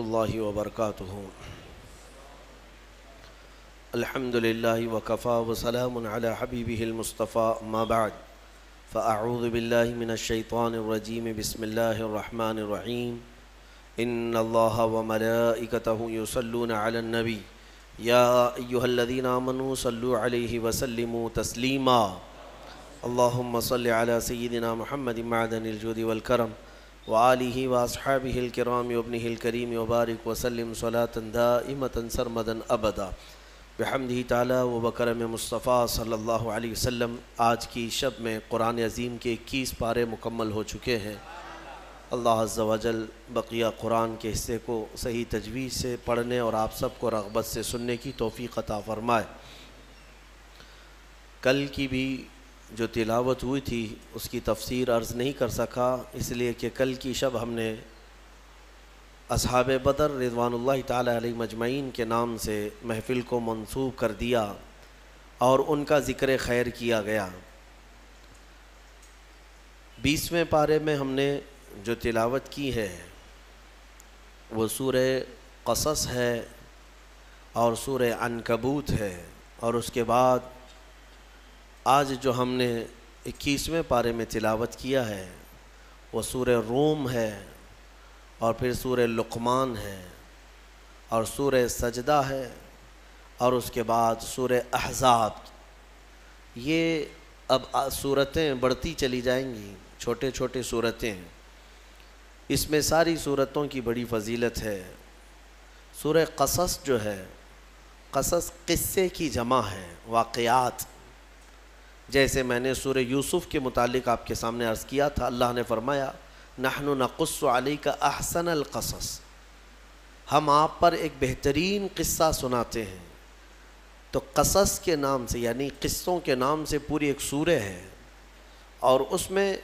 अल्लाह वबरकत अलहमदिल्ला वकफ़ा वसलम हबीबीमस्तफ़ा माबाद फ़ाऊदबिल्लिमिनशैतवानरजीम बसमीम इन अल्लाह वमलाकतूसलनबी यादीनामनु सल्लि वसलम तस्लीमा अल्लाम सल सैदिना महमद मादनजुदी वलकरम वाली वासहाब हिल कराम अबन हिल करीम वबारक वसलम सलातंदा इमतन सरमदन अबदा बहमदी ताली व बकरम मुस्तफ़ा सल्ला वसम आज की शब में कुरान अजीम के इक्कीस पारे मुकम्मल हो चुके हैं अल्लाह वजल बकिया कुरान के हिस्से को सही तजवीज़ से पढ़ने और आप सबको रगबत से सुनने की तोफ़ी क़ता फ़रमाए कल की भी जो तिलावत हुई थी उसकी तफसीर अर्ज़ नहीं कर सका इसलिए कि कल की शब हमने अब बदर रिजवानल्ला ताली मजमैन के नाम से महफ़िल को मंसूब कर दिया और उनका ज़िक्र खैर किया गया बीसवें पारे में हमने जो तिलावत की है वो सूर कसस है और सूर अनकबूत है और उसके बाद आज जो हमने इक्कीसवें पारे में तिलावत किया है वो सूर रोम है और फिर सूर लुकमान है और सूर सजदा है और उसके बाद सूर अहज़ाब ये अब सूरतें बढ़ती चली जाएंगी छोटे छोटे सूरतें इसमें सारी सूरतों की बड़ी फजीलत है सूर कसस जो है कसस किस्से की जमा है वाक़ात जैसे मैंने सूर यूसुफ़ के मुतालिक आपके सामने अर्ज़ किया था अल्लाह ने फरमाया नहनु नक़ुस्स अली का अहसन अलकसस हम आप पर एक बेहतरीन क़स्सा सुनाते हैं तो कसस के नाम से यानी क़स्सों के नाम से पूरी एक सूर है और उसमें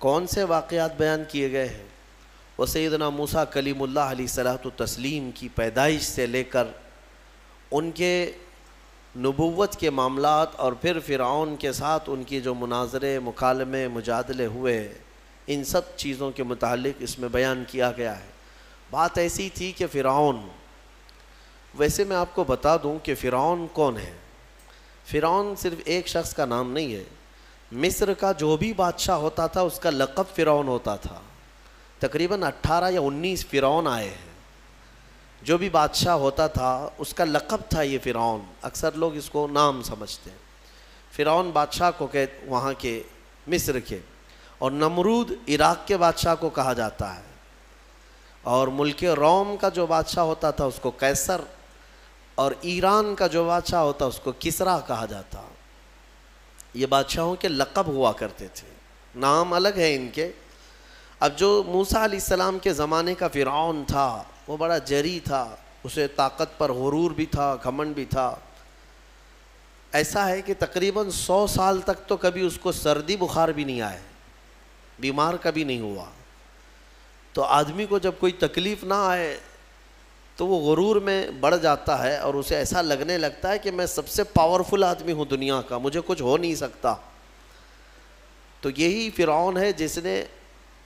कौन से वाक़ात बयान किए गए हैं वह सैदना मूसा कलीमुल्ला सलात तस्लीम की पैदाइश से लेकर उनके नबूवत के मामला और फिर फ़िरौन के साथ उनकी जो मुनाजरे मुकालमे मुजादले हुए इन सब चीज़ों के मुतालिक इसमें बयान किया गया है बात ऐसी थी कि फ़िरौन वैसे मैं आपको बता दूं कि फ़िरौन कौन है फ़िरौन सिर्फ एक शख्स का नाम नहीं है मिस्र का जो भी बादशाह होता था उसका लक़ब फ़िरौन होता था तकरीबन 18 या 19 फ़िरौन आए हैं जो भी बादशाह होता था उसका लकब था ये फ़िरौन अक्सर लोग इसको नाम समझते हैं फ़िरौन बादशाह को कह वहाँ के मिस्र के और नमरूद इराक़ के बादशाह को कहा जाता है और मुल्क रोम का जो बादशाह होता था उसको कैसर और ईरान का जो बादशाह होता उसको किसरा कहा जाता ये बादशाहों के लकब हुआ करते थे नाम अलग है इनके अब जो मूसा सलाम के ज़माने का फ़िरौन था वो बड़ा जरी था उसे ताकत पर गुरूर भी था घमंड भी था ऐसा है कि तकरीबन सौ साल तक तो कभी उसको सर्दी बुखार भी नहीं आए बीमार कभी नहीं हुआ तो आदमी को जब कोई तकलीफ़ ना आए तो वो गुरूर में बढ़ जाता है और उसे ऐसा लगने लगता है कि मैं सबसे पावरफुल आदमी हूँ दुनिया का मुझे कुछ हो नहीं सकता तो यही फ़िरौन है जिसने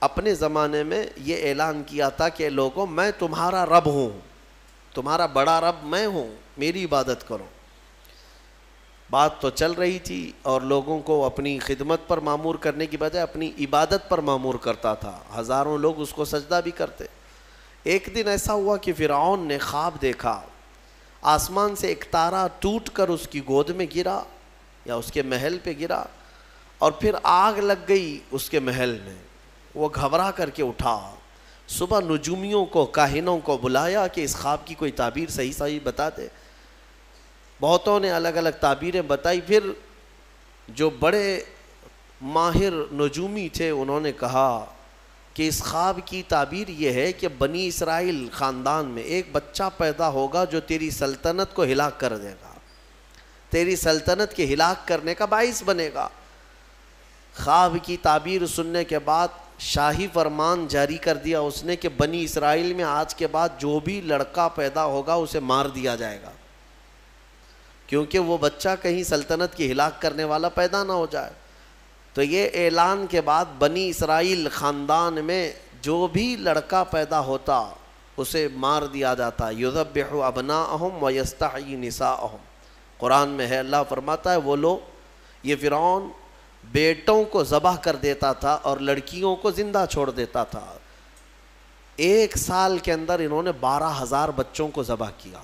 अपने ज़माने में ये ऐलान किया था कि लोगों मैं तुम्हारा रब हूँ तुम्हारा बड़ा रब मैं हूँ मेरी इबादत करो बात तो चल रही थी और लोगों को अपनी खिदमत पर मामूर करने की बजाय अपनी इबादत पर मामूर करता था हज़ारों लोग उसको सजदा भी करते एक दिन ऐसा हुआ कि फ़िरौन ने ख्वाब देखा आसमान से एक तारा टूट कर उसकी गोद में गिरा या उसके महल पे गिरा और फिर आग लग गई उसके महल में वो घबरा करके उठा सुबह नजूमियों को काहिनों को बुलाया कि इस ख्वाब की कोई ताबीर सही सही बता दे बहुतों ने अलग अलग ताबीरें बताई फिर जो बड़े माहिर नजूमी थे उन्होंने कहा कि इस ख्वाब की ताबीर यह है कि बनी इसराइल ख़ानदान में एक बच्चा पैदा होगा जो तेरी सल्तनत को हिला कर देगा तेरी सल्तनत के हिला करने का बाइस बनेगा ख्वाब की ताबीर सुनने के बाद शाही फरमान जारी कर दिया उसने कि बनी इसराइल में आज के बाद जो भी लड़का पैदा होगा उसे मार दिया जाएगा क्योंकि वो बच्चा कहीं सल्तनत की हिलाक करने वाला पैदा ना हो जाए तो ये ऐलान के बाद बनी इसराइल ख़ानदान में जो भी लड़का पैदा होता उसे मार दिया जाता युद्ध अबना अहम यस्ता निसा अहम कुरान में है अल्लाह फरमाता है वो लोग ये फ़िरौन बेटों को जबह कर देता था और लड़कियों को ज़िंदा छोड़ देता था एक साल के अंदर इन्होंने बारह हज़ार बच्चों को जबह किया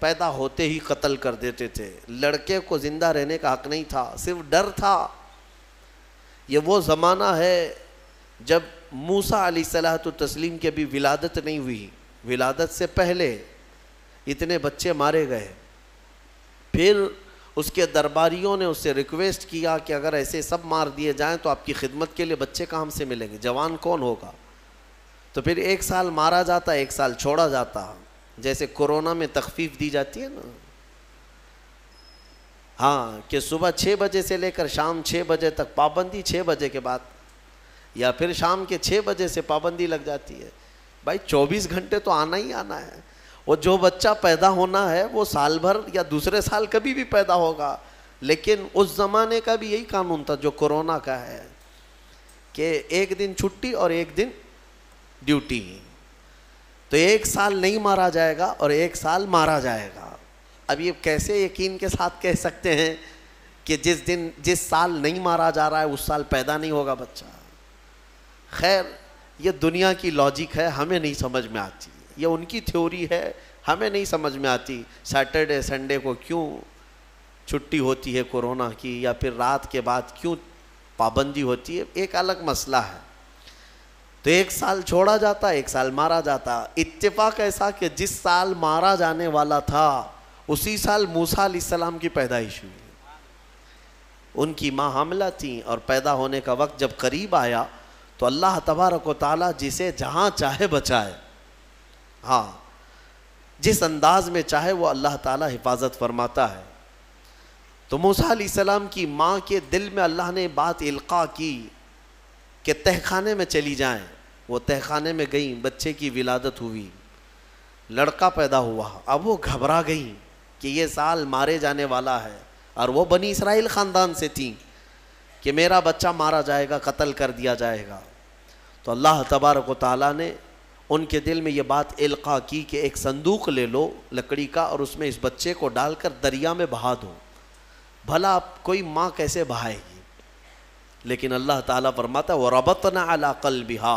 पैदा होते ही कत्ल कर देते थे लड़के को ज़िंदा रहने का हक नहीं था सिर्फ डर था ये वो ज़माना है जब मूसा तो तस्लीम की अभी विलादत नहीं हुई विलादत से पहले इतने बच्चे मारे गए फिर उसके दरबारियों ने उससे रिक्वेस्ट किया कि अगर ऐसे सब मार दिए जाएं तो आपकी खिदमत के लिए बच्चे कहाँ से मिलेंगे जवान कौन होगा तो फिर एक साल मारा जाता एक साल छोड़ा जाता जैसे कोरोना में तखफीफ दी जाती है ना हाँ कि सुबह छः बजे से लेकर शाम छः बजे तक पाबंदी छः बजे के बाद या फिर शाम के छः बजे से पाबंदी लग जाती है भाई चौबीस घंटे तो आना ही आना है वो जो बच्चा पैदा होना है वो साल भर या दूसरे साल कभी भी पैदा होगा लेकिन उस ज़माने का भी यही कानून था जो कोरोना का है कि एक दिन छुट्टी और एक दिन ड्यूटी तो एक साल नहीं मारा जाएगा और एक साल मारा जाएगा अब ये कैसे यकीन के साथ कह सकते हैं कि जिस दिन जिस साल नहीं मारा जा रहा है उस साल पैदा नहीं होगा बच्चा खैर ये दुनिया की लॉजिक है हमें नहीं समझ में आती ये उनकी थ्योरी है हमें नहीं समझ में आती सैटरडे संडे को क्यों छुट्टी होती है कोरोना की या फिर रात के बाद क्यों पाबंदी होती है एक अलग मसला है तो एक साल छोड़ा जाता एक साल मारा जाता इत्तेफाक ऐसा कि जिस साल मारा जाने वाला था उसी साल मूसा सलाम की पैदाइश हुई उनकी माँ हमला थी और पैदा होने का वक्त जब करीब आया तो अल्लाह तबारक ताली जिसे जहाँ चाहे बचाए हाँ जिस अंदाज में चाहे वो अल्लाह ताला हिफाजत फरमाता है तो मूसा सलाम की माँ के दिल में अल्लाह ने बात इल्का की कि तहखाने में चली जाएं वो तहखाने में गई बच्चे की विलादत हुई लड़का पैदा हुआ अब वो घबरा गई कि ये साल मारे जाने वाला है और वो बनी इसराइल ख़ानदान से थी कि मेरा बच्चा मारा जाएगा कत्ल कर दिया जाएगा तो अल्लाह तबारक ताली ने उनके दिल में ये बात इल्का की कि एक संदूक ले लो लकड़ी का और उसमें इस बच्चे को डालकर दरिया में बहा दो भला आप कोई माँ कैसे बहाएगी लेकिन अल्लाह ताला फरमाता व रबतना अला कल बिहा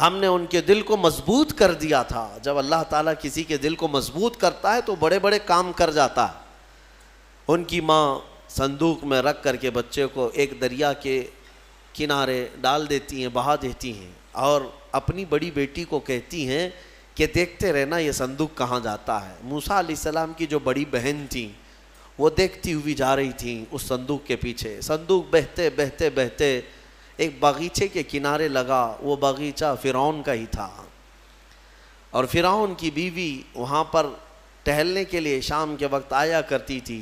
हमने उनके दिल को मजबूत कर दिया था जब अल्लाह ताला किसी के दिल को मजबूत करता है तो बड़े बड़े काम कर जाता है उनकी माँ संदूक में रख कर के बच्चे को एक दरिया के किनारे डाल देती हैं बहा देती हैं और अपनी बड़ी बेटी को कहती हैं कि देखते रहना ये संदूक कहाँ जाता है मूसा सलाम की जो बड़ी बहन थी वो देखती हुई जा रही थी उस संदूक के पीछे संदूक बहते बहते बहते एक बागीचे के किनारे लगा वो बागीचा फ़िरौन का ही था और फ़िरौन की बीवी वहाँ पर टहलने के लिए शाम के वक्त आया करती थी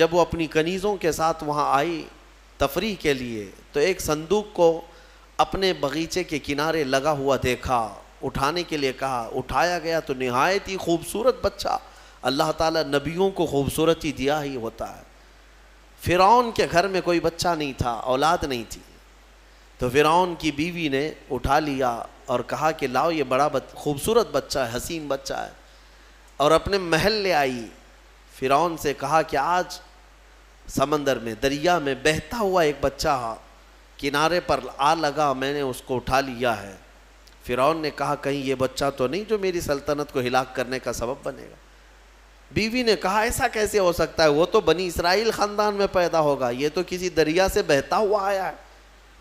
जब वो अपनी कनीज़ों के साथ वहाँ आई तफरी के लिए तो एक संदूक को अपने बगीचे के किनारे लगा हुआ देखा उठाने के लिए कहा उठाया गया तो नहायत ही खूबसूरत बच्चा अल्लाह ताला नबियों को खूबसूरती दिया ही होता है फ़िरौन के घर में कोई बच्चा नहीं था औलाद नहीं थी तो फ़िरौन की बीवी ने उठा लिया और कहा कि लाओ ये बड़ा बच, खूबसूरत बच्चा है हसीन बच्चा है और अपने महल ले आई फ़िरौन से कहा कि आज समंदर में दरिया में बहता हुआ एक बच्चा किनारे पर आ लगा मैंने उसको उठा लिया है फिरौन ने कहा कहीं ये बच्चा तो नहीं जो मेरी सल्तनत को हिलाक करने का सबब बनेगा बीवी ने कहा ऐसा कैसे हो सकता है वो तो बनी इसराइल ख़ानदान में पैदा होगा ये तो किसी दरिया से बहता हुआ आया है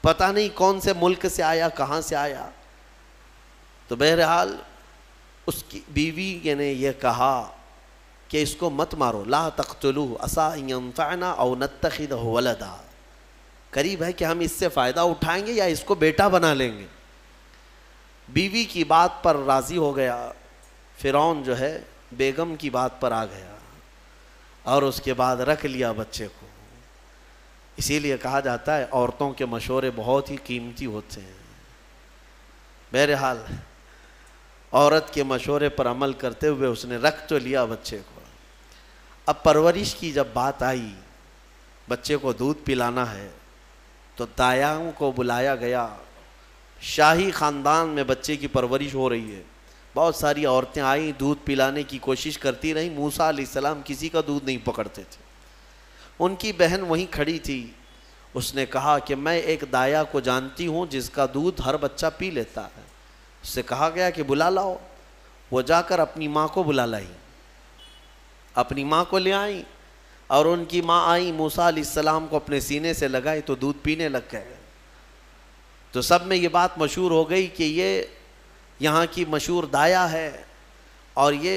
पता नहीं कौन से मुल्क से आया कहाँ से आया तो बहरहाल उसकी बीवी ने यह कहा कि इसको मत मारो ला तख्तलू असा फ़ैना और नतखिद वलदा करीब है कि हम इससे फ़ायदा उठाएंगे या इसको बेटा बना लेंगे बीवी की बात पर राज़ी हो गया फिरौन जो है बेगम की बात पर आ गया और उसके बाद रख लिया बच्चे को इसीलिए कहा जाता है औरतों के मशोरे बहुत ही कीमती होते हैं बहरहाल औरत के मशोरे पर अमल करते हुए उसने रख तो लिया बच्चे को अब परवरिश की जब बात आई बच्चे को दूध पिलाना है तो दायाओं को बुलाया गया शाही ख़ानदान में बच्चे की परवरिश हो रही है बहुत सारी औरतें आईं दूध पिलाने की कोशिश करती रहीं मूसा सलाम किसी का दूध नहीं पकड़ते थे उनकी बहन वहीं खड़ी थी उसने कहा कि मैं एक दाया को जानती हूँ जिसका दूध हर बच्चा पी लेता है उससे कहा गया कि बुला लाओ वो जाकर अपनी माँ को बुला लाई अपनी माँ को ले आई और उनकी माँ आई मूसा सलाम को अपने सीने से लगाई तो दूध पीने लग गए तो सब में ये बात मशहूर हो गई कि ये यहाँ की मशहूर दाया है और ये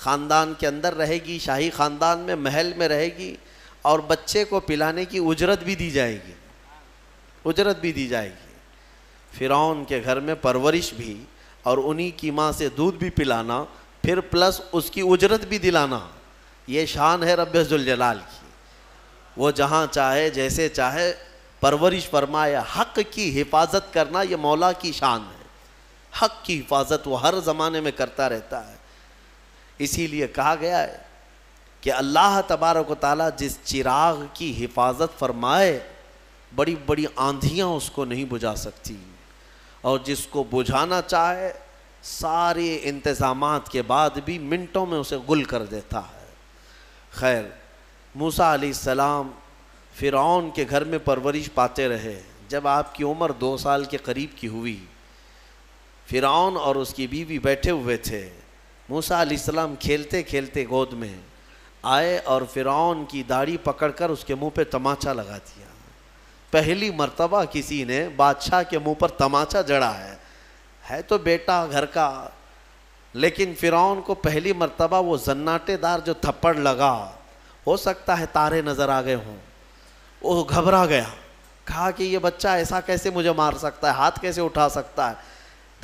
ख़ानदान के अंदर रहेगी शाही ख़ानदान में महल में रहेगी और बच्चे को पिलाने की उजरत भी दी जाएगी उजरत भी दी जाएगी फ़िरौन के घर में परवरिश भी और उन्हीं की माँ से दूध भी पिलाना फिर प्लस उसकी उजरत भी दिलाना ये शान है रबाल की वो जहाँ चाहे जैसे चाहे परवरिश फरमाए हक की हिफाजत करना ये मौला की शान है हक की हिफाजत वो हर ज़माने में करता रहता है इसीलिए कहा गया है कि अल्लाह तबारक ताली जिस चिराग की हिफाजत फरमाए बड़ी बड़ी आंधियाँ उसको नहीं बुझा सकती और जिसको बुझाना चाहे सारे इंतज़ाम के बाद भी मिनटों में उसे गुल कर देता है खैर मूसा सलाम फ़िरौन के घर में परवरिश पाते रहे जब आपकी उम्र दो साल के करीब की हुई फ़िरौन और उसकी बीवी बैठे हुए थे मूसा सलाम खेलते खेलते गोद में आए और फ़िरौन की दाढ़ी पकड़कर उसके मुंह पे तमाचा लगा दिया पहली मर्तबा किसी ने बादशाह के मुंह पर तमाचा जड़ा है है तो बेटा घर का लेकिन फ़िरौन को पहली मर्तबा वो जन्नाटेदार जो थप्पड़ लगा हो सकता है तारे नज़र आ गए हों वो घबरा गया कहा कि ये बच्चा ऐसा कैसे मुझे मार सकता है हाथ कैसे उठा सकता है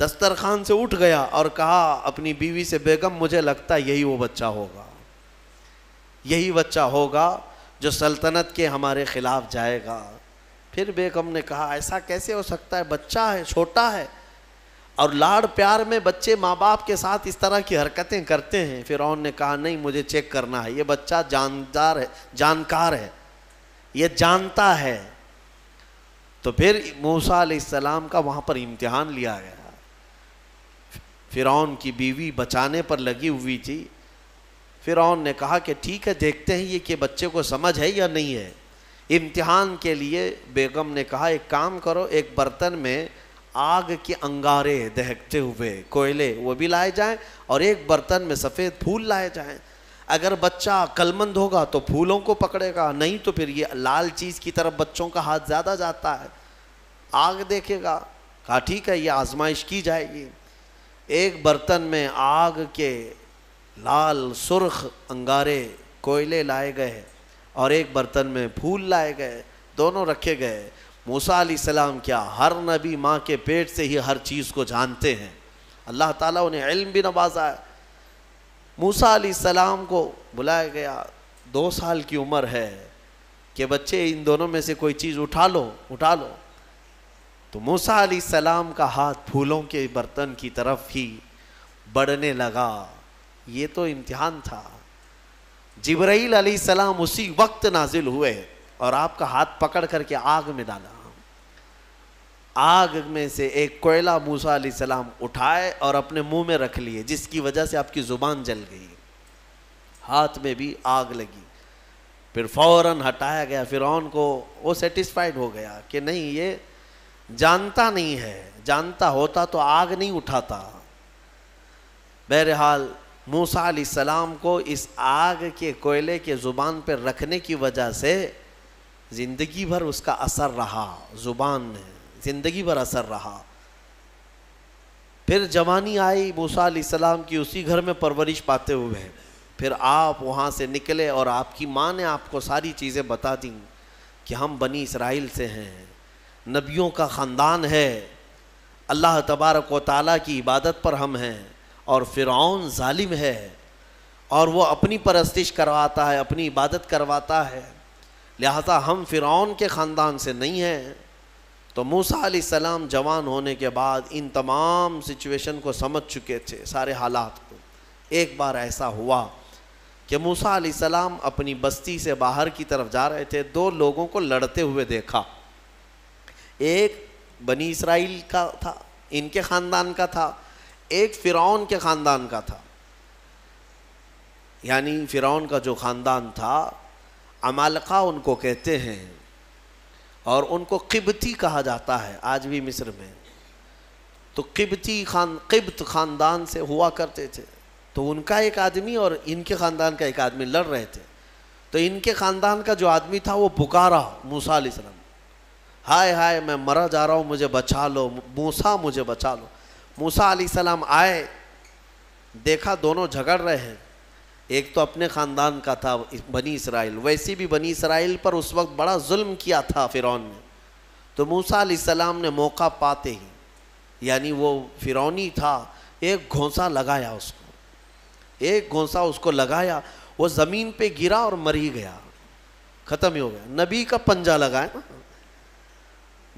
दस्तरखान से उठ गया और कहा अपनी बीवी से बेगम मुझे लगता है यही वो बच्चा होगा यही बच्चा होगा जो सल्तनत के हमारे ख़िलाफ़ जाएगा फिर बेगम ने कहा ऐसा कैसे हो सकता है बच्चा है छोटा है और लाड़ प्यार में बच्चे माँ बाप के साथ इस तरह की हरकतें करते हैं फिर ने कहा नहीं मुझे चेक करना है ये बच्चा जानदार है जानकार है ये जानता है तो फिर मूसा सलाम का वहाँ पर इम्तिहान लिया गया फिर की बीवी बचाने पर लगी हुई थी फिर ने कहा कि ठीक है देखते हैं ये कि बच्चे को समझ है या नहीं है इम्तिहान के लिए बेगम ने कहा एक काम करो एक बर्तन में आग के अंगारे दहकते हुए कोयले वो भी लाए जाएं और एक बर्तन में सफ़ेद फूल लाए जाएं अगर बच्चा कलमंद होगा तो फूलों को पकड़ेगा नहीं तो फिर ये लाल चीज़ की तरफ बच्चों का हाथ ज़्यादा जाता है आग देखेगा कहा ठीक है ये आजमाइश की जाएगी एक बर्तन में आग के लाल सुर्ख अंगारे कोयले लाए गए और एक बर्तन में फूल लाए गए दोनों रखे गए मूसा सलाम क्या हर नबी माँ के पेट से ही हर चीज़ को जानते हैं अल्लाह ताला उन्हें इल्म भी नवाजा है मूसा सलाम को बुलाया गया दो साल की उम्र है कि बच्चे इन दोनों में से कोई चीज़ उठा लो उठा लो तो मूसा सलाम का हाथ फूलों के बर्तन की तरफ ही बढ़ने लगा ये तो इम्तिहान था जबरील सलाम उसी वक्त नाजिल हुए हैं और आपका हाथ पकड़ करके आग में डाला आग में से एक कोयला मूसा सलाम उठाए और अपने मुंह में रख लिए जिसकी वजह से आपकी ज़ुबान जल गई हाथ में भी आग लगी फिर फौरन हटाया गया फिर को वो सेटिस्फाइड हो गया कि नहीं ये जानता नहीं है जानता होता तो आग नहीं उठाता बहरहाल मूसा सलाम को इस आग के कोयले के ज़ुबान पर रखने की वजह से ज़िंदगी भर उसका असर रहा ज़ुबान ज़िंदगी भर असर रहा फिर जवानी आई मूसा सलाम की उसी घर में परवरिश पाते हुए फिर आप वहाँ से निकले और आपकी माँ ने आपको सारी चीज़ें बता दी कि हम बनी इसराइल से हैं नबियों का ख़ानदान है अल्लाह तबारक व ताली की इबादत पर हम हैं और फ़िरौन ालिम है और वो अपनी परस्तिश करवाता है अपनी इबादत करवाता है लिहाजा हम फ़िरौन के ख़ानदान से नहीं हैं तो मूसा सलाम जवान होने के बाद इन तमाम सिचुएशन को समझ चुके थे सारे हालात को एक बार ऐसा हुआ कि मूसा सलाम अपनी बस्ती से बाहर की तरफ जा रहे थे दो लोगों को लड़ते हुए देखा एक बनी इसराइल का था इनके ख़ानदान का था एक फ़िरौन के ख़ानदान का था यानी फ़िरौन का जो ख़ानदान था अमालका उनको कहते हैं और उनको किबती कहा जाता है आज भी मिस्र में तो किबती खान किब्त ख़ानदान से हुआ करते थे तो उनका एक आदमी और इनके ख़ानदान का एक आदमी लड़ रहे थे तो इनके ख़ानदान का जो आदमी था वो पुकारा मूसा सलम हाय हाय मैं मरा जा रहा हूँ मुझे बचा लो मूसा मुझे बचा लो मूसा सलाम आए देखा दोनों झगड़ रहे हैं एक तो अपने ख़ानदान का था बनी इसराइल वैसे भी बनी इसराइल पर उस वक्त बड़ा जुल्म किया था फ़िरौन ने तो मूसा सलाम ने मौका पाते ही यानी वो फ़िरौनी था एक घोंसा लगाया उसको एक घोंसा उसको लगाया वो ज़मीन पे गिरा और मर ही गया ख़त्म ही हो गया नबी का पंजा लगाया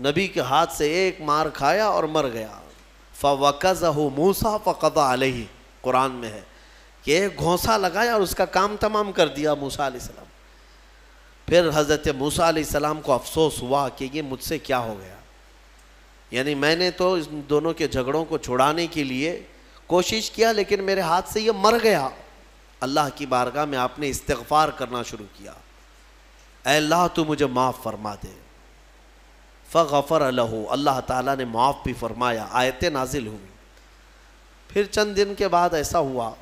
नबी के हाथ से एक मार खाया और मर गया फ़वकज़ मूसा फ़क़ा अलही कुरान में है एक घोंसा लगाया और उसका काम तमाम कर दिया मूसा सलाम फिर हज़रत मूसा सलाम को अफसोस हुआ कि ये मुझसे क्या हो गया यानी मैंने तो इस दोनों के झगड़ों को छुड़ाने के लिए कोशिश किया लेकिन मेरे हाथ से ये मर गया अल्लाह की बारगाह में आपने इस्तफ़ार करना शुरू किया अल्लाह तो मुझे माफ़ फरमा दे फ़र लहू अल्लाह ताला ने माफ़ भी फरमाया आयतें नाजिल हुई फिर चंद दिन के बाद ऐसा हुआ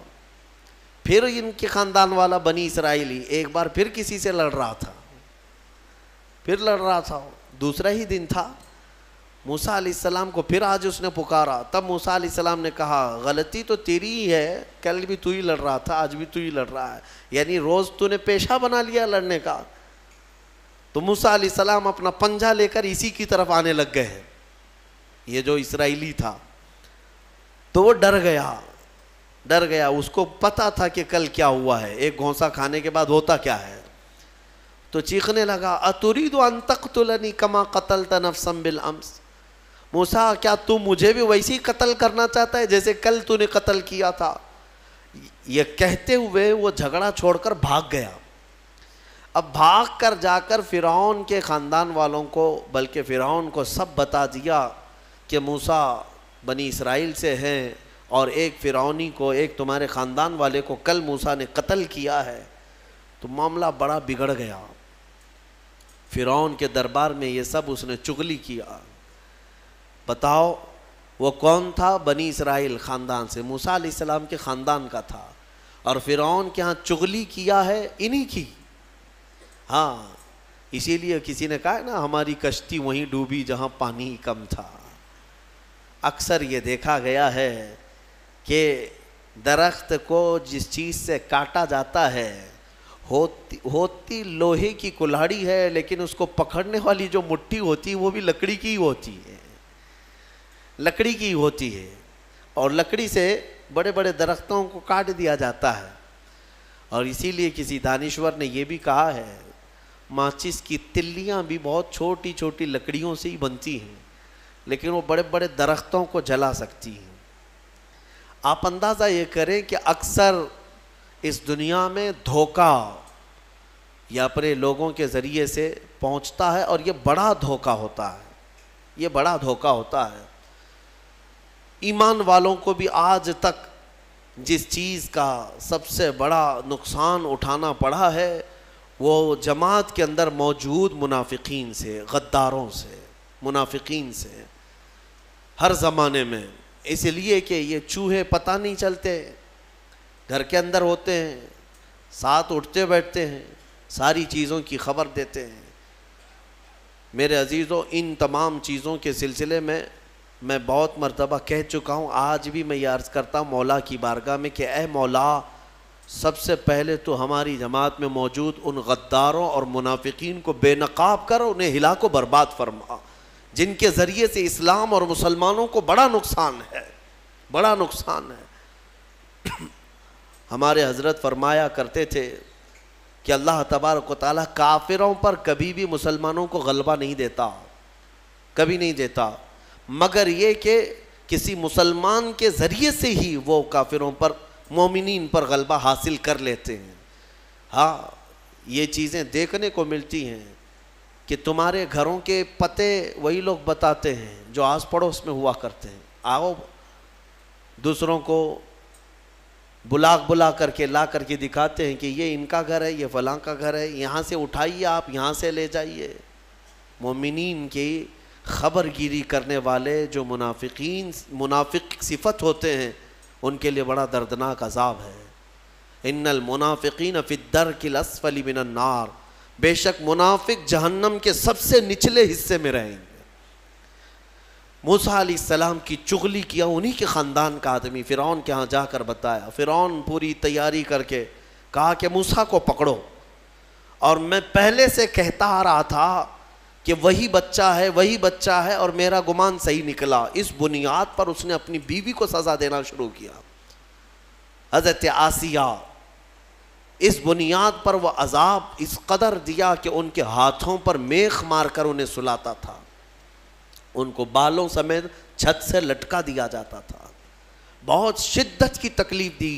फिर इनके खानदान वाला बनी इसराइली एक बार फिर किसी से लड़ रहा था फिर लड़ रहा था दूसरा ही दिन था मूसा सलाम को फिर आज उसने पुकारा तब मूसा सलाम ने कहा गलती तो तेरी ही है कल भी तू ही लड़ रहा था आज भी तू ही लड़ रहा है यानी रोज़ तूने पेशा बना लिया लड़ने का तो मूसा सलाम अपना पंजा लेकर इसी की तरफ आने लग गए ये जो इसराइली था तो वो डर गया डर गया उसको पता था कि कल क्या हुआ है एक घोंसा खाने के बाद होता क्या है तो चीखने लगा अतुरी दो अंतकतुलनी कमा कतल तनफसम बिल अम्स मूसा क्या तू मुझे भी वैसी कत्ल करना चाहता है जैसे कल तूने कत्ल किया था ये कहते हुए वो झगड़ा छोड़कर भाग गया अब भाग कर जाकर फ़िरौन के ख़ानदान वालों को बल्कि फ़िरौन को सब बता दिया कि मूसा बनी इसराइल से हैं और एक फ़िरौनी को एक तुम्हारे ख़ानदान वाले को कल मूसा ने कत्ल किया है तो मामला बड़ा बिगड़ गया फ़िरौन के दरबार में ये सब उसने चुगली किया बताओ वो कौन था बनी इसराइल ख़ानदान से मूसा सलाम के ख़ानदान का था और फ़िरौन के यहाँ चुगली किया है इन्हीं की हाँ इसीलिए किसी ने कहा ना हमारी कश्ती वहीं डूबी जहाँ पानी कम था अक्सर ये देखा गया है कि दरख्त को जिस चीज़ से काटा जाता है होती होती लोहे की कुल्हाड़ी है लेकिन उसको पकड़ने वाली जो मुट्ठी होती है वो भी लकड़ी की होती है लकड़ी की होती है और लकड़ी से बड़े बड़े दरख्तों को काट दिया जाता है और इसीलिए किसी दानिश्वर ने यह भी कहा है माचिस की तिल्लियाँ भी बहुत छोटी छोटी लकड़ियों से ही बनती हैं लेकिन वो बड़े बड़े दरख्तों को जला सकती हैं आप अंदाज़ा ये करें कि अक्सर इस दुनिया में धोखा ये अपने लोगों के ज़रिए से पहुंचता है और ये बड़ा धोखा होता है ये बड़ा धोखा होता है ईमान वालों को भी आज तक जिस चीज़ का सबसे बड़ा नुकसान उठाना पड़ा है वो जमात के अंदर मौजूद मुनाफिकीन से गद्दारों से मुनाफिकीन से हर ज़माने में इसलिए कि ये चूहे पता नहीं चलते घर के अंदर होते हैं साथ उठते बैठते हैं सारी चीज़ों की खबर देते हैं मेरे अजीज़ों इन तमाम चीज़ों के सिलसिले में मैं बहुत मरतबा कह चुका हूँ आज भी मैं ये अर्ज़ करता हूँ मौला की बारगाह में कि ए मौला सबसे पहले तो हमारी जमात में मौजूद उन गद्दारों और मुनाफिकीन को बेनकाब कर उन्हें हिला को बर्बाद फरमा जिनके ज़रिए से इस्लाम और मुसलमानों को बड़ा नुकसान है बड़ा नुकसान है हमारे हजरत फरमाया करते थे कि अल्लाह तबारक ताली काफिरों पर कभी भी मुसलमानों को गलबा नहीं देता कभी नहीं देता मगर ये कि किसी मुसलमान के ज़रिए से ही वो काफिरों पर मोमिन पर गलबा हासिल कर लेते हैं हाँ ये चीज़ें देखने को मिलती हैं कि तुम्हारे घरों के पते वही लोग बताते हैं जो आस पड़ोस में हुआ करते हैं आओ दूसरों को बुला बुला करके ला करके दिखाते हैं कि ये इनका घर है ये फलां का घर है यहाँ से उठाइए आप यहाँ से ले जाइए मोमिन की खबरगिरी करने वाले जो मुनाफिकीन मुनाफिक सिफत होते हैं उनके लिए बड़ा दर्दनाक अजाब है इन्नल मुनाफिकीन फ़िदर बिन नार बेशक मुनाफिक जहन्नम के सबसे निचले हिस्से में रहेंगे मूसा सलाम की चुगली किया उन्हीं के ख़ानदान का आदमी फ़िरौन के यहाँ जाकर बताया फ़िरौन पूरी तैयारी करके कहा कि मूसा को पकड़ो और मैं पहले से कहता आ रहा था कि वही बच्चा है वही बच्चा है और मेरा गुमान सही निकला इस बुनियाद पर उसने अपनी बीवी को सज़ा देना शुरू किया हज़रत आसिया इस बुनियाद पर वह अजाब इस कदर दिया कि उनके हाथों पर मेख मारकर उन्हें सुलाता था उनको बालों समेत छत से लटका दिया जाता था बहुत शिद्दत की तकलीफ दी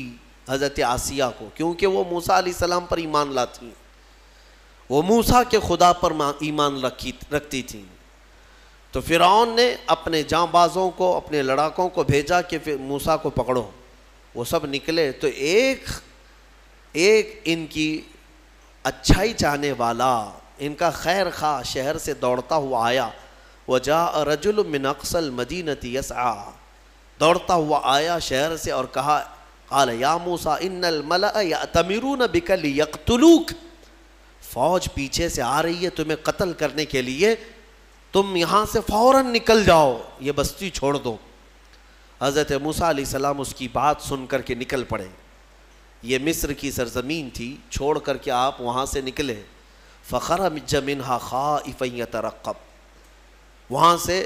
हज़रत आसिया को क्योंकि वो मूसा सलाम पर ईमान लाती वो मूसा के खुदा पर ईमान रखी रखती थी तो फिर ने अपने जाँबाजों को अपने लड़ाकों को भेजा कि फिर मूसा को पकड़ो वो सब निकले तो एक एक इनकी अच्छाई चाहने वाला इनका खैर खा शहर से दौड़ता हुआ आया वजा रजुल अक्सल मदीनती आ दौड़ता हुआ आया शहर से और कहा अल या मूसा मल या तमिरून बिकल यकतुलूक फौज पीछे से आ रही है तुम्हें कत्ल करने के लिए तुम यहाँ से फ़ौर निकल जाओ ये बस्ती छोड़ दो हज़रत मूसा सलाम उसकी बात सुन कर के निकल पड़े ये मिस्र की सरजमीन थी छोड़ कर के आप वहाँ से निकले फ़खर जमिन ख़ाफ़ैया रकब वहाँ से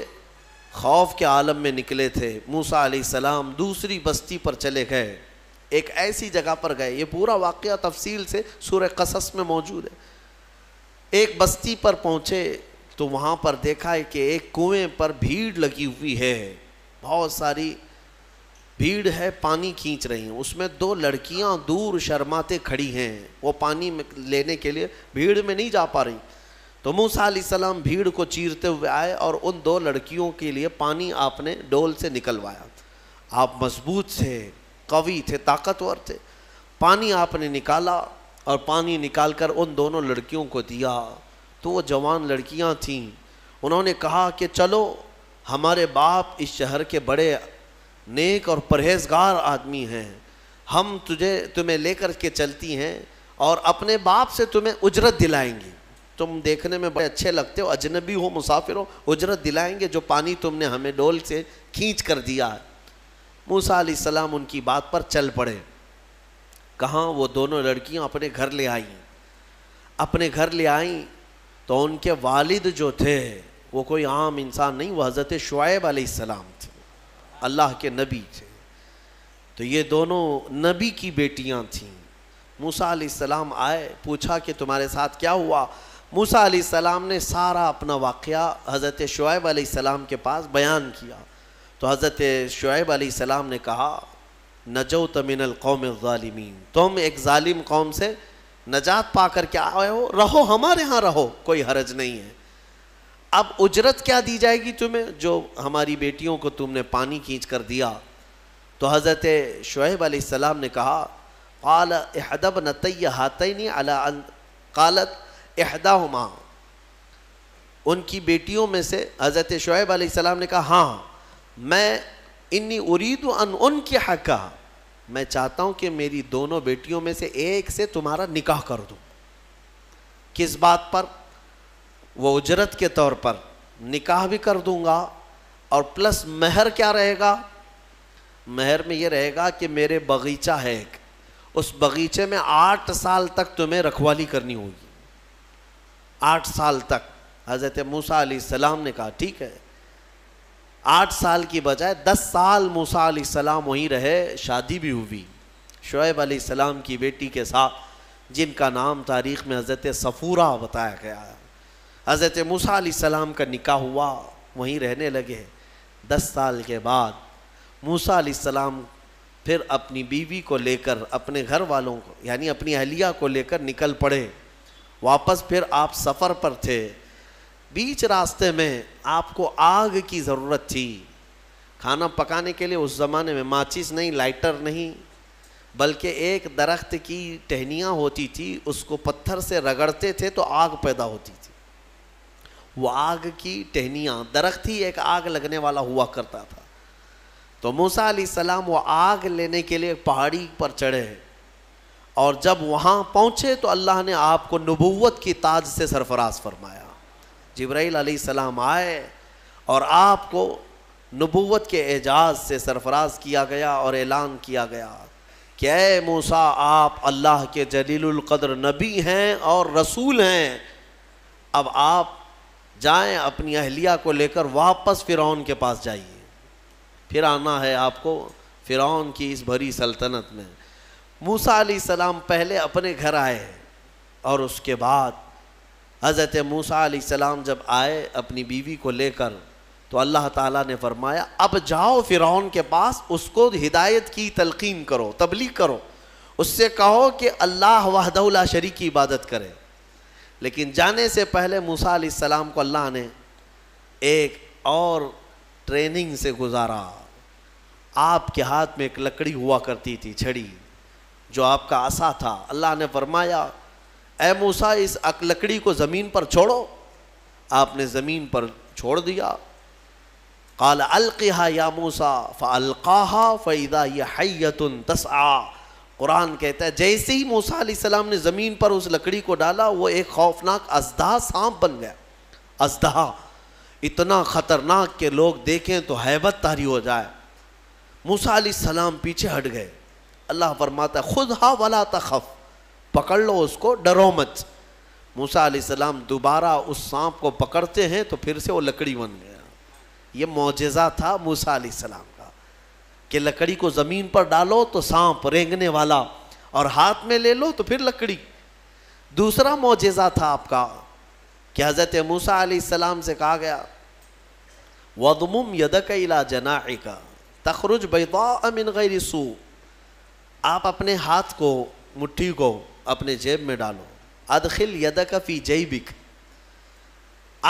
खौफ के आलम में निकले थे मूसा सलाम दूसरी बस्ती पर चले गए एक ऐसी जगह पर गए ये पूरा वाक़ तफसील से सूर कसस में मौजूद है एक बस्ती पर पहुँचे तो वहाँ पर देखा है कि एक कुएँ पर भीड़ लगी हुई है बहुत सारी भीड़ है पानी खींच रही हैं उसमें दो लड़कियां दूर शर्माते खड़ी हैं वो पानी में लेने के लिए भीड़ में नहीं जा पा रही तो मूसा सलाम भीड़ को चीरते हुए आए और उन दो लड़कियों के लिए पानी आपने डोल से निकलवाया आप मजबूत थे कवि थे ताकतवर थे पानी आपने निकाला और पानी निकाल कर उन दोनों लड़कियों को दिया तो वो जवान लड़कियाँ थीं उन्होंने कहा कि चलो हमारे बाप इस शहर के बड़े नेक और परहेजगार आदमी हैं हम तुझे तुम्हें लेकर के चलती हैं और अपने बाप से तुम्हें उजरत दिलाएंगी तुम देखने में बड़े अच्छे लगते हो अजनबी हो मुसाफिर हो उजरत दिलाएंगे जो पानी तुमने हमें डोल से खींच कर दिया है मूसा सलाम उनकी बात पर चल पड़े कहाँ वो दोनों लड़कियाँ अपने घर ले आई अपने घर ले आईं तो उनके वालिद जो थे वो कोई आम इंसान नहीं वो हज़रत शुब सलाम अल्लाह के नबी थे तो ये दोनों नबी की बेटियां थीं मूसा सलाम आए पूछा कि तुम्हारे साथ क्या हुआ मूसा सलाम ने सारा अपना वाक़ हज़रत शुएब सलाम के पास बयान किया तो हज़रत शुएब सलाम ने कहा नजो तमिनल कौम ालिमीन तुम एक ालिम कौम से नजात पा करके आए हो रहो हमारे यहाँ रहो कोई हरज नहीं है अब उजरत क्या दी जाएगी तुम्हें जो हमारी बेटियों को तुमने पानी खींच कर दिया तो हज़रत शुएब सलाम ने कहा काल अहदब नतय हातनी अला कालत अहदा उनकी बेटियों में से हज़रत शुएब सलाम ने कहा हाँ मैं इन्नी उरीद अन उनके हक़ा मैं चाहता हूँ कि मेरी दोनों बेटियों में से एक से तुम्हारा निकाह कर दूँ किस बात पर वो उजरत के तौर पर निकाह भी कर दूंगा और प्लस महर क्या रहेगा महर में ये रहेगा कि मेरे बगीचा है एक उस बगीचे में आठ साल तक तुम्हें रखवाली करनी होगी आठ साल तक हज़रत मूसा सलाम ने कहा ठीक है आठ साल की बजाय दस साल मूसा सलाम वहीं रहे शादी भी हुई शुएब सलाम की बेटी के साथ जिनका नाम तारीख़ में हज़रत सफ़ूरा बताया गया है हज़रत मूसा सलाम का निका हुआ वहीं रहने लगे दस साल के बाद मूसा सलाम फिर अपनी बीवी को लेकर अपने घर वालों को यानी अपनी अहलिया को लेकर निकल पड़े वापस फिर आप सफ़र पर थे बीच रास्ते में आपको आग की ज़रूरत थी खाना पकाने के लिए उस ज़माने में माचिस नहीं लाइटर नहीं बल्कि एक दरख्त की टहनियाँ होती थी उसको पत्थर से रगड़ते थे तो आग पैदा होती थी वो आग की टहनियाँ दरख्त ही एक आग लगने वाला हुआ करता था तो मूसा सलाम वो आग लेने के लिए पहाड़ी पर चढ़े हैं और जब वहाँ पहुँचे तो अल्लाह ने आपको नबूवत की ताज से सरफराज फरमाया जब्राईल सलाम आए और आपको नबूवत के एजाज से सरफराज किया गया और ऐलान किया गया कि अय मूसा आप अल्लाह के कदर नबी हैं और रसूल हैं अब आप जाएं अपनी अहलिया को लेकर वापस फ़िरौन के पास जाइए फिर आना है आपको फ़िरौन की इस भरी सल्तनत में मूसा सलाम पहले अपने घर आए और उसके बाद हज़रत मूसा सलाम जब आए अपनी बीवी को लेकर तो अल्लाह ताला ने फरमाया अब जाओ फ़िरौन के पास उसको हिदायत की तलकीन करो तबलीग करो उससे कहो कि अल्लाह वहदौला शरीक की इबादत करे लेकिन जाने से पहले मूसा सलाम को अल्लाह ने एक और ट्रेनिंग से गुजारा आपके हाथ में एक लकड़ी हुआ करती थी छड़ी जो आपका आशा था अल्लाह ने फरमाया ए मूसा इस लकड़ी को ज़मीन पर छोड़ो आपने ज़मीन पर छोड़ दिया काल अलक़ा या मूसा फल्का फ़ैदा यह हैतन तसा कुरान कहता है जैसे ही मूसा सलाम ने ज़मीन पर उस लकड़ी को डाला वो एक खौफनाक अजदहा सांप बन गया अजदहा इतना ख़तरनाक के लोग देखें तो हैबत तारी हो जाए मूसा सलाम पीछे हट गए अल्लाह फरमाता खुद हा वला तखफ पकड़ लो उसको डरो मत मूसा सलाम दोबारा उस सांप को पकड़ते हैं तो फिर से वो लकड़ी बन गया ये मुजजा था मूसा सलाम कि लकड़ी को ज़मीन पर डालो तो सांप रेंगने वाला और हाथ में ले लो तो फिर लकड़ी दूसरा मोजेज़ा था आपका कि हज़रत मूसा सलाम से कहा गया वदमुम यदक इला जनाए तखरुज बैदा अमिन गैर सू आप अपने हाथ को मुट्ठी को अपने जेब में डालो अदखिल यदक फ़ी जैबिक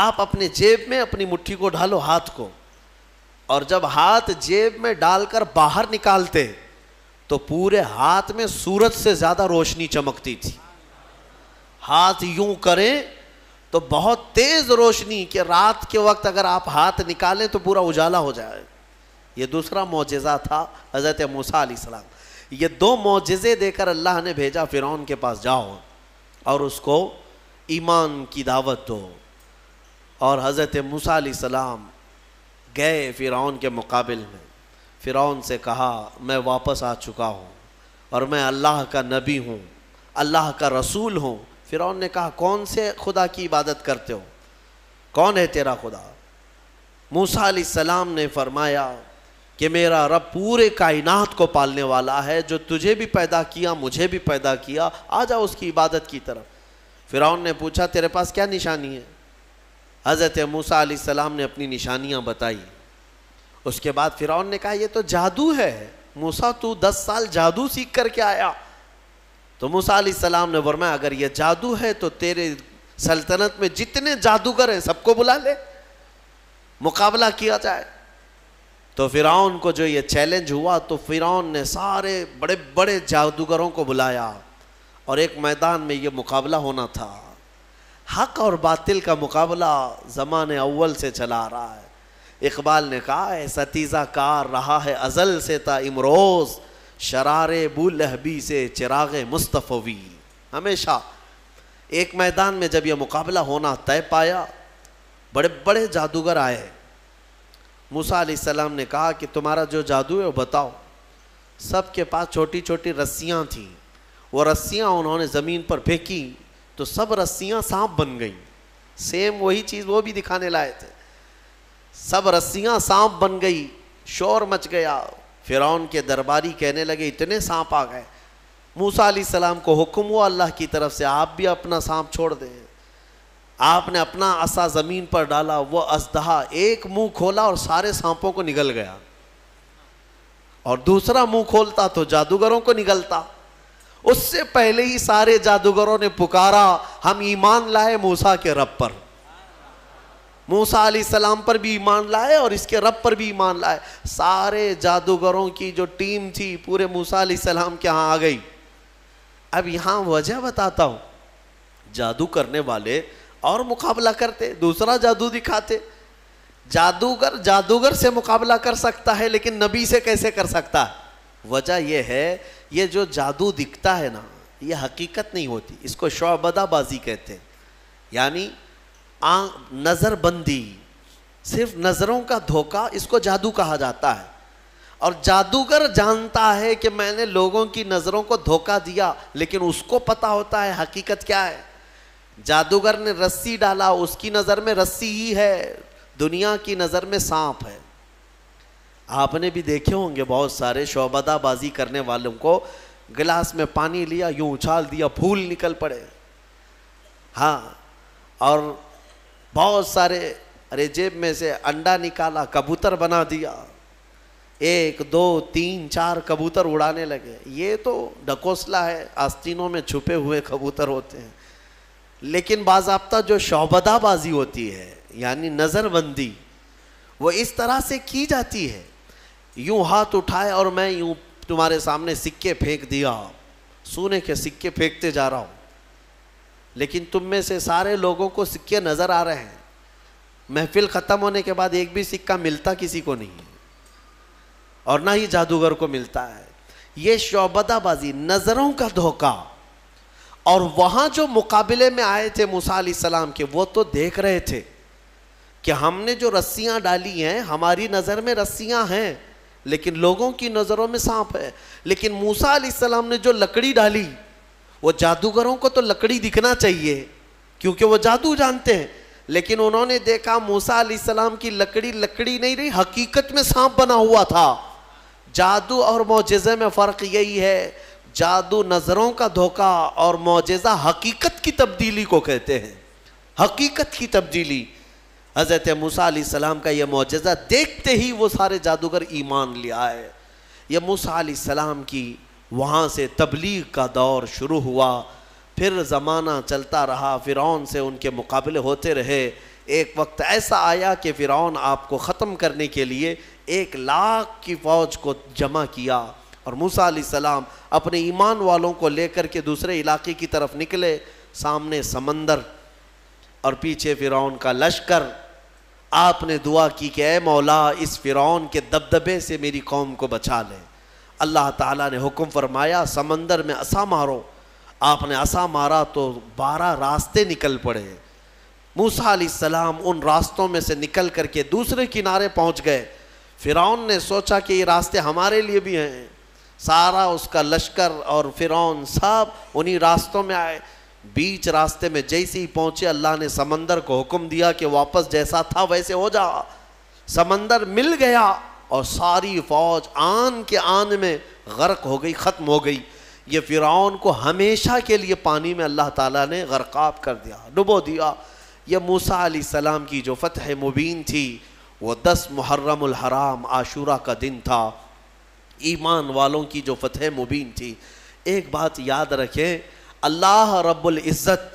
आप अपने जेब में अपनी मुट्ठी को डालो हाथ को और जब हाथ जेब में डालकर बाहर निकालते तो पूरे हाथ में सूरज से ज्यादा रोशनी चमकती थी हाथ यूं करें तो बहुत तेज रोशनी कि रात के वक्त अगर आप हाथ निकालें तो पूरा उजाला हो जाए ये दूसरा मोजेज़ा था हज़रत मूसा सलाम ये दो मुजजे देकर अल्लाह ने भेजा फ़िरौन के पास जाओ और उसको ईमान की दावत दो और हज़रत मूसा सलाम गए फ़िरौन के मुकाबले में फ़िरौन से कहा मैं वापस आ चुका हूँ और मैं अल्लाह का नबी हूँ अल्लाह का रसूल हूँ फ़िरौन ने कहा कौन से खुदा की इबादत करते हो कौन है तेरा खुदा मूसा सलाम ने फरमाया कि मेरा रब पूरे कायनात को पालने वाला है जो तुझे भी पैदा किया मुझे भी पैदा किया आ जाओ उसकी इबादत की तरफ फ़िरौन ने पूछा तेरे पास क्या निशानी है हज़रत मूसा सलाम ने अपनी निशानियाँ बताई उसके बाद फ़िरौन ने कहा यह तो जादू है मूसा तू दस साल जादू सीख करके आया तो मूसा सलाम ने वरमाया अगर यह जादू है तो तेरे सल्तनत में जितने जादूगर हैं सबको बुला ले मुकाबला किया जाए तो फिरौन को जो ये चैलेंज हुआ तो फिरौन ने सारे बड़े बड़े जादूगरों को बुलाया और एक मैदान में ये मुकाबला होना था हक और बातिल का मुकाबला ज़माने अव्वल से चला आ रहा है इकबाल ने कहा है सतीज़ा कार रहा है अजल से ता इमरोज़ शरार बुलहबी से चिराग मुस्तफ़वी हमेशा एक मैदान में जब यह मुकाबला होना तय पाया बड़े बड़े जादूगर आए मूसा सलाम ने कहा कि तुम्हारा जो जादू है वो बताओ सबके पास छोटी छोटी रस्सियाँ थीं वो रस्सियाँ उन्होंने ज़मीन पर फेंकी तो सब रस्सियां सांप बन गई सेम वही चीज़ वो भी दिखाने लाए थे सब रस्सियां सांप बन गई शोर मच गया फिरौन के दरबारी कहने लगे इतने सांप आ गए मूसा सलाम को हुक्म हुआ अल्लाह की तरफ से आप भी अपना सांप छोड़ दें आपने अपना असा ज़मीन पर डाला वह असदहा एक मुंह खोला और सारे सांपों को निगल गया और दूसरा मुंह खोलता तो जादूगरों को निगलता उससे पहले ही सारे जादूगरों ने पुकारा हम ईमान लाए मूसा के रब पर मूसा सलाम पर भी ईमान लाए और इसके रब पर भी ईमान लाए सारे जादूगरों की जो टीम थी पूरे मूसा सलाम के यहां आ गई अब यहां वजह बताता हूं जादू करने वाले और मुकाबला करते दूसरा जादू दिखाते जादूगर जादूगर से मुकाबला कर सकता है लेकिन नबी से कैसे कर सकता है वजह यह है ये जो जादू दिखता है ना ये हकीकत नहीं होती इसको शौबदाबाजी कहते हैं यानी नज़रबंदी सिर्फ नज़रों का धोखा इसको जादू कहा जाता है और जादूगर जानता है कि मैंने लोगों की नज़रों को धोखा दिया लेकिन उसको पता होता है हकीकत क्या है जादूगर ने रस्सी डाला उसकी नज़र में रस्सी ही है दुनिया की नज़र में सांप है आपने भी देखे होंगे बहुत सारे शोबदाबाजी करने वालों को गिलास में पानी लिया यूं उछाल दिया फूल निकल पड़े हाँ और बहुत सारे अरे जेब में से अंडा निकाला कबूतर बना दिया एक दो तीन चार कबूतर उड़ाने लगे ये तो डकोसला है आस्तीनों में छुपे हुए कबूतर होते हैं लेकिन बाजाबता जो शोबदाबाजी होती है यानी नज़रबंदी वो इस तरह से की जाती है यूं हाथ उठाए और मैं यूं तुम्हारे सामने सिक्के फेंक दिया सोने के सिक्के फेंकते जा रहा हूँ लेकिन तुम में से सारे लोगों को सिक्के नज़र आ रहे हैं महफिल ख़त्म होने के बाद एक भी सिक्का मिलता किसी को नहीं और ना ही जादूगर को मिलता है ये शौबदाबाजी नज़रों का धोखा और वहाँ जो मुकाबले में आए थे मूसा सलाम के वो तो देख रहे थे कि हमने जो रस्सियाँ डाली हैं हमारी नज़र में रस्सियाँ हैं लेकिन लोगों की नज़रों में सांप है लेकिन मूसा सलाम ने जो लकड़ी डाली वो जादूगरों को तो लकड़ी दिखना चाहिए क्योंकि वो जादू जानते हैं लेकिन उन्होंने देखा मूसा सलाम की लकड़ी लकड़ी नहीं रही हकीकत में सांप बना हुआ था जादू और मोजेज़े में फ़र्क यही है जादू नज़रों का धोखा और मोजेज़ा हकीकत की तब्दीली को कहते हैं हकीकत की तब्दीली हज़रत मूसा सलाम का यह मुजज़ा देखते ही वो सारे जादूगर ईमान ले आए यह मूसा सलाम की वहाँ से तबलीग का दौर शुरू हुआ फिर ज़माना चलता रहा फ़िरौन से उनके मुकाबले होते रहे एक वक्त ऐसा आया कि फ़िरौन आपको ख़त्म करने के लिए एक लाख की फ़ौज को जमा किया और मूसा सलाम अपने ईमान वालों को लेकर के दूसरे इलाके की तरफ निकले सामने समंदर और पीछे फ़िरौन का लश्कर आपने दुआ की कि ए मौला इस फ़िरौन के दबदबे से मेरी कौम को बचा ले अल्लाह ताला ने हुक्म फरमाया समंदर में असा मारो आपने असा मारा तो बारह रास्ते निकल पड़े मूसा सलाम उन रास्तों में से निकल करके दूसरे किनारे पहुंच गए फ़िरौन ने सोचा कि ये रास्ते हमारे लिए भी हैं सारा उसका लश्कर और फ़िरौन सब उन्हीं रास्तों में आए बीच रास्ते में जैसे ही पहुंचे अल्लाह ने समंदर को हुक्म दिया कि वापस जैसा था वैसे हो जा समंदर मिल गया और सारी फौज आन के आन में गर्क हो गई ख़त्म हो गई ये फ़िरौन को हमेशा के लिए पानी में अल्लाह ताला ने गरकाब कर दिया डुबो दिया यह मूसा सलाम की जो फ़तह मुबीन थी वो दस मुहर्रम हराम आशूरा का दिन था ईमान वालों की जो फ़तह मुबीन थी एक बात याद रखें अल्लाह रब्बुल इज़्ज़त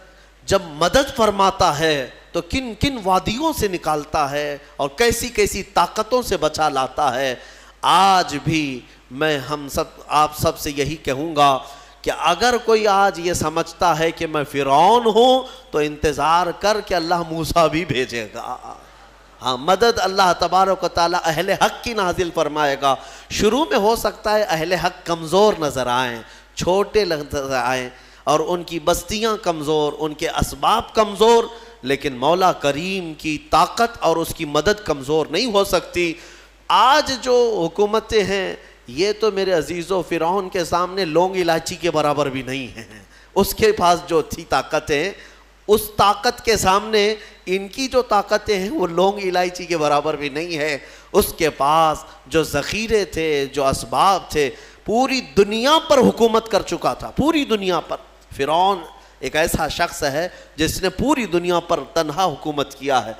जब मदद फरमाता है तो किन किन वादियों से निकालता है और कैसी कैसी ताकतों से बचा लाता है आज भी मैं हम सब आप सब से यही कहूँगा कि अगर कोई आज ये समझता है कि मैं फ़िरौन हूँ तो इंतज़ार कर के अल्लाह मूसा भी भेजेगा हाँ मदद अल्लाह तबारक ताली अहल हक की नाजिल फरमाएगा शुरू में हो सकता है अहल हक कमज़ोर नज़र आए छोटे नज़र आएँ और उनकी बस्तियाँ कमज़ोर उनके इसबाब कमज़ोर लेकिन मौला करीम की ताकत और उसकी मदद कमज़ोर नहीं हो सकती आज जो हुकूमतें हैं ये तो मेरे अजीज़ों फ़िरौन के सामने लोंग इलायची के बराबर भी नहीं हैं उसके पास जो थी ताकतें उस ताकत के सामने इनकी जो ताकतें हैं वो लोंग इलायची के बराबर भी नहीं है उसके पास जो ज़ख़ीरे थे जो इसबाब थे पूरी दुनिया पर हुकूमत कर चुका था पूरी दुनिया पर फिरौन एक ऐसा शख्स है जिसने पूरी दुनिया पर तनहा हुकूमत किया है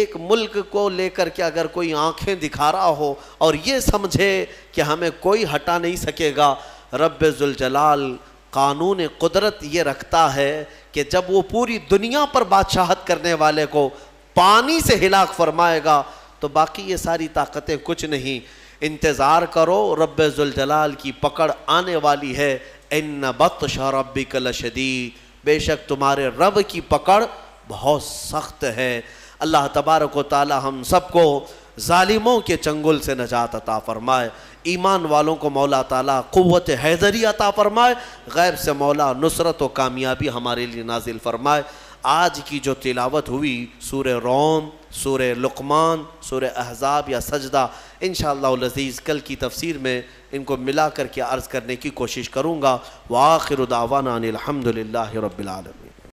एक मुल्क को लेकर के अगर कोई आंखें दिखा रहा हो और ये समझे कि हमें कोई हटा नहीं सकेगा रब्ज़ुलजलाल कानून कुदरत ये रखता है कि जब वो पूरी दुनिया पर बादशाहत करने वाले को पानी से हिलाक फरमाएगा तो बाकी ये सारी ताकतें कुछ नहीं इंतज़ार करो रब्ज़ुलजलाल की पकड़ आने वाली है इन बतशा रबिकल शदीद बेशक तुम्हारे रब की पकड़ बहुत सख्त है अल्लाह तबारक ताला हम सबको जालिमों के चंगुल से नजात अता फ़रमाए ईमान वालों को मौला ताला क़वत हैदरी अता फ़रमाए गैब से मौला नुसरत व कामयाबी हमारे लिए नाजिल फ़रमाए आज की जो तिलावत हुई सूर रोम सूर लकमान सूर अहजाब या सजदा इन शज़ीज़ कल की तफसीर में इनको मिला करके अर्ज़ करने की कोशिश करूँगा वाखिर उदावाना अलहमदिल्ला रबालमी